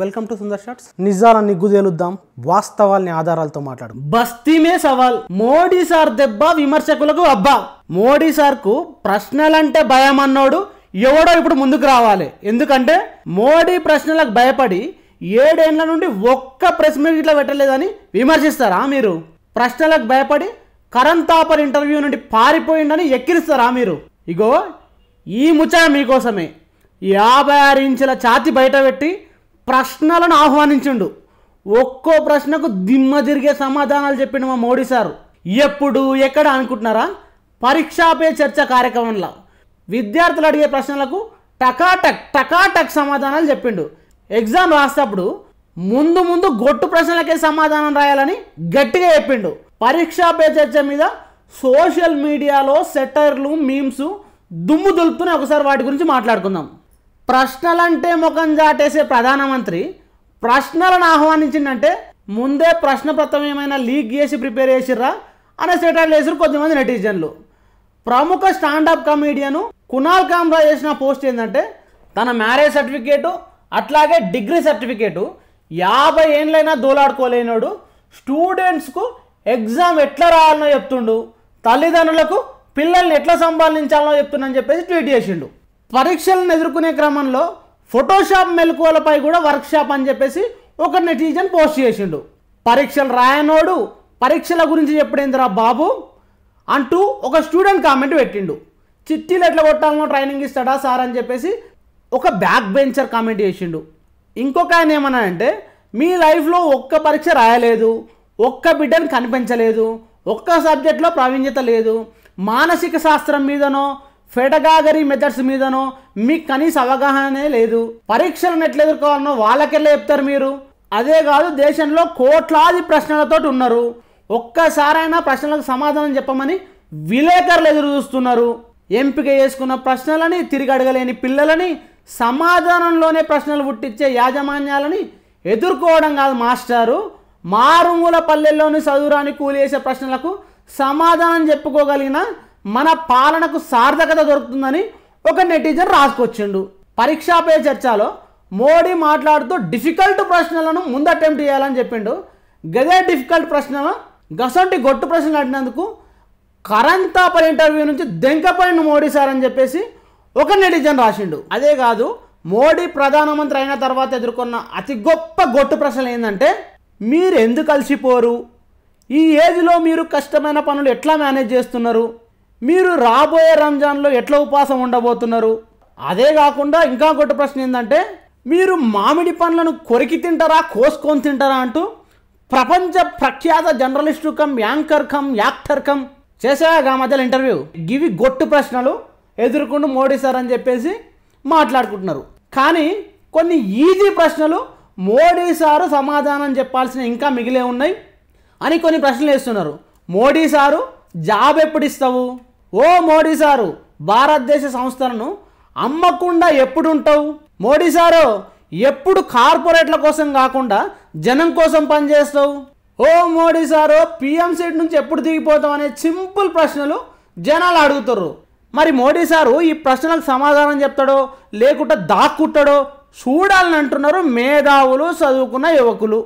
welcome to Sundar shots నిజాల నిగ్గు తేలుద్దాం వాస్తవాల్ని ఆధారాలతో మాట్లాడు బస్తీమే సవాల్ మోడీ సార్ దెబ్బ విమర్శకులకు అబ్బా మోడీ సార్కు ప్రశ్నలంటే భయం అన్నోడు ఎవడో ఇప్పుడు ముందుకు రావాలి ఎందుకంటే మోడీ ప్రశ్నలకు భయపడి ఏడేళ్ల నుండి ఒక్క ప్రెస్ మీట్ ఇట్లా పెట్టలేదని విమర్శిస్తారా మీరు ప్రశ్నలకు భయపడి కరణ్ తాపర్ ఇంటర్వ్యూ నుండి పారిపోయిందని ఎక్కిరిస్తారా మీరు ఇగో ఈ ముచ్చ మీకోసమే యాభై ఆరు ఇంచుల ఛాతి బయట పెట్టి ప్రశ్నలను ఆహ్వానించిండు ఒక్కో ప్రశ్నకు దిమ్మ తిరిగే సమాధానాలు చెప్పిండు మా మోడీ సారు ఎప్పుడు ఎక్కడ అనుకుంటున్నారా పరీక్షాపే చర్చ కార్యక్రమంలో విద్యార్థులు అడిగే ప్రశ్నలకు టకాటక్ టకాటక్ సమాధానాలు చెప్పిండు ఎగ్జామ్ రాసేటప్పుడు ముందు ముందు గొట్టు ప్రశ్నలకే సమాధానం రాయాలని గట్టిగా చెప్పిండు పరీక్షా పే చర్చ మీద సోషల్ మీడియాలో సెటర్లు మీమ్స్ దుమ్ము దులుపుతూనే ఒకసారి వాటి గురించి మాట్లాడుకుందాం ప్రశ్నలంటే ముఖం జాటేసే ప్రధానమంత్రి ప్రశ్నలను ఆహ్వానించిందంటే ముందే ప్రశ్న ప్రథమేమైనా లీక్ చేసి ప్రిపేర్ చేసిర్రా అనే సెటర్లు వేసారు కొంతమంది నెటిజన్లు ప్రముఖ స్టాండప్ కమీడియను కునాల్ కామ్రా చేసిన పోస్ట్ ఏంటంటే తన మ్యారేజ్ సర్టిఫికేటు అట్లాగే డిగ్రీ సర్టిఫికేటు యాభై ఏండ్లైనా దూలాడుకోలేనాడు స్టూడెంట్స్కు ఎగ్జామ్ ఎట్లా రావాలనో చెప్తుండు తల్లిదండ్రులకు పిల్లల్ని ఎట్లా సంపాదించాలనో చెప్తుండని చెప్పేసి ట్వీట్ చేసిండు పరీక్షలను ఎదుర్కొనే క్రమంలో ఫోటోషాప్ మెలకువలపై కూడా వర్క్షాప్ అని చెప్పేసి ఒక నెటిజన్ పోస్ట్ చేసిండు పరీక్షలు రాయనోడు పరీక్షల గురించి చెప్పడేందిరా బాబు అంటూ ఒక స్టూడెంట్ కామెంట్ పెట్టిండు చిట్టీలు ఎట్లా కొట్టాలనో ట్రైనింగ్ ఇస్తాడా సార్ అని చెప్పేసి ఒక బ్యాక్ బెంచర్ కామెంట్ చేసిండు ఇంకొక ఆయన ఏమన్నా అంటే మీ లైఫ్లో ఒక్క పరీక్ష రాయలేదు ఒక్క బిడ్డను కనిపించలేదు ఒక్క సబ్జెక్ట్లో ప్రావీణ్యత లేదు మానసిక శాస్త్రం మీదనో ఫెటగాగరీ మెథడ్స్ మీదనో మీకు కనీస అవగాహననే లేదు పరీక్షలను ఎట్లా ఎదుర్కోవాలనో వాళ్ళకెళ్ళే చెప్తారు మీరు అదే కాదు దేశంలో కోట్లాది ప్రశ్నలతో ఉన్నారు ఒక్కసారైనా ప్రశ్నలకు సమాధానం చెప్పమని విలేకరులు ఎదురు చూస్తున్నారు ఎంపిక చేసుకున్న ప్రశ్నలని తిరిగి అడగలేని పిల్లలని సమాధానంలోనే ప్రశ్నలు పుట్టించే యాజమాన్యాలని ఎదుర్కోవడం కాదు మాస్టారు మారుమూల పల్లెల్లోని చదువురాని చేసే ప్రశ్నలకు సమాధానం చెప్పుకోగలిగిన మన పాలనకు సార్థకత దొరుకుతుందని ఒక నెటిజన్ రాసుకొచ్చిండు పరీక్షా పే చర్చలో మోడీ మాట్లాడుతూ డిఫికల్ట్ ప్రశ్నలను ముందు అటెంప్ట్ చేయాలని చెప్పిండు గదే డిఫికల్ట్ ప్రశ్నలను గసంటి గొట్టు ప్రశ్నలు అడినందుకు కరణ్ తాపర్ ఇంటర్వ్యూ నుంచి దెంకపోయిన మోడీ సార్ అని చెప్పేసి ఒక నెటిజన్ రాసిండు అదే కాదు మోడీ ప్రధానమంత్రి అయిన తర్వాత ఎదుర్కొన్న అతి గొప్ప గొట్టు ప్రశ్నలు ఏంటంటే మీరు ఎందుకు కలిసిపోరు ఈ ఏజ్లో మీరు కష్టమైన పనులు ఎట్లా మేనేజ్ చేస్తున్నారు మీరు రాబోయే రంజాన్లో ఎట్లా ఉపాసం ఉండబోతున్నారు అదే కాకుండా ఇంకా ఒకటి ప్రశ్న ఏంటంటే మీరు మామిడి పండ్లను కొరికి తింటారా కోసుకొని తింటారా అంటూ ప్రపంచ ప్రఖ్యాత journalist cum anchor cum actor cum చేసాగా మధ్యలో ఇంటర్వ్యూ గివి గొట్టు ప్రశ్నలు ఎదుర్కొంటూ మోడీ సార్ అని చెప్పేసి మాట్లాడుకుంటున్నారు కానీ కొన్ని ఈజీ ప్రశ్నలు మోడీ సారు సమాధానం చెప్పాల్సిన ఇంకా మిగిలే ఉన్నాయి అని కొన్ని ప్రశ్నలు వేస్తున్నారు మోడీ సారు జాబ్ ఎప్పుడు ఇస్తావు ఓ మోడీ సారు భారతదేశ సంస్థలను అమ్మకుండా ఎప్పుడుంటావు మోడీ సారు ఎప్పుడు కార్పొరేట్ల కోసం కాకుండా జనం కోసం పనిచేస్తావు ఓ మోడీ సారు పిఎం సీట్ నుంచి ఎప్పుడు దిగిపోతాం అనే సింపుల్ ప్రశ్నలు జనాలు అడుగుతారు మరి మోడీ సారు ఈ ప్రశ్నలకు సమాధానం చెప్తాడో లేకుంటే దాక్కుంటాడో చూడాలని అంటున్నారు మేధావులు చదువుకున్న యువకులు